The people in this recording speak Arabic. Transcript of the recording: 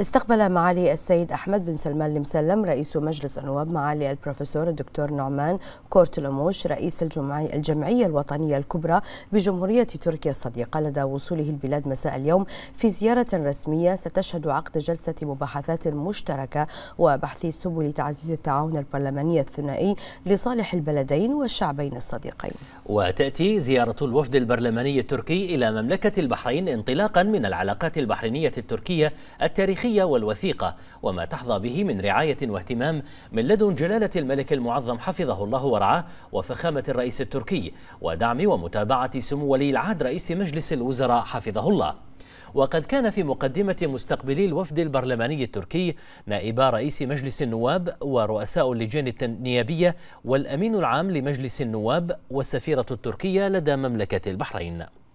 استقبل معالي السيد أحمد بن سلمان المسلم رئيس مجلس النواب معالي البروفيسور الدكتور نعمان كورتلموش رئيس الجمعية الوطنية الكبرى بجمهورية تركيا الصديقة لدى وصوله البلاد مساء اليوم في زيارة رسمية ستشهد عقد جلسة مباحثات مشتركة وبحث سبل تعزيز التعاون البرلماني الثنائي لصالح البلدين والشعبين الصديقين وتأتي زيارة الوفد البرلماني التركي إلى مملكة البحرين انطلاقا من العلاقات البحرينية التركية التاريخية التاريخية والوثيقة وما تحظى به من رعاية واهتمام من لدن جلالة الملك المعظم حفظه الله ورعاه وفخامة الرئيس التركي ودعم ومتابعة سمو ولي العهد رئيس مجلس الوزراء حفظه الله وقد كان في مقدمة مستقبلي الوفد البرلماني التركي نائبا رئيس مجلس النواب ورؤساء اللجان النيابية والأمين العام لمجلس النواب والسفيرة التركية لدى مملكة البحرين